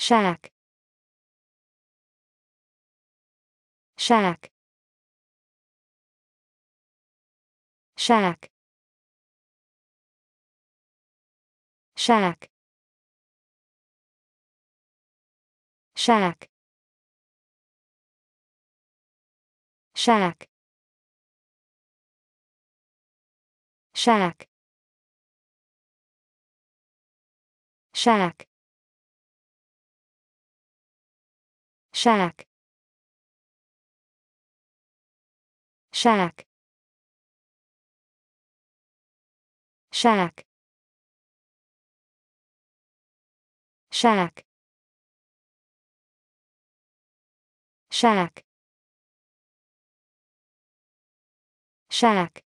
shack shack shack shack shack shack shack shack shack shack shack shack shack shack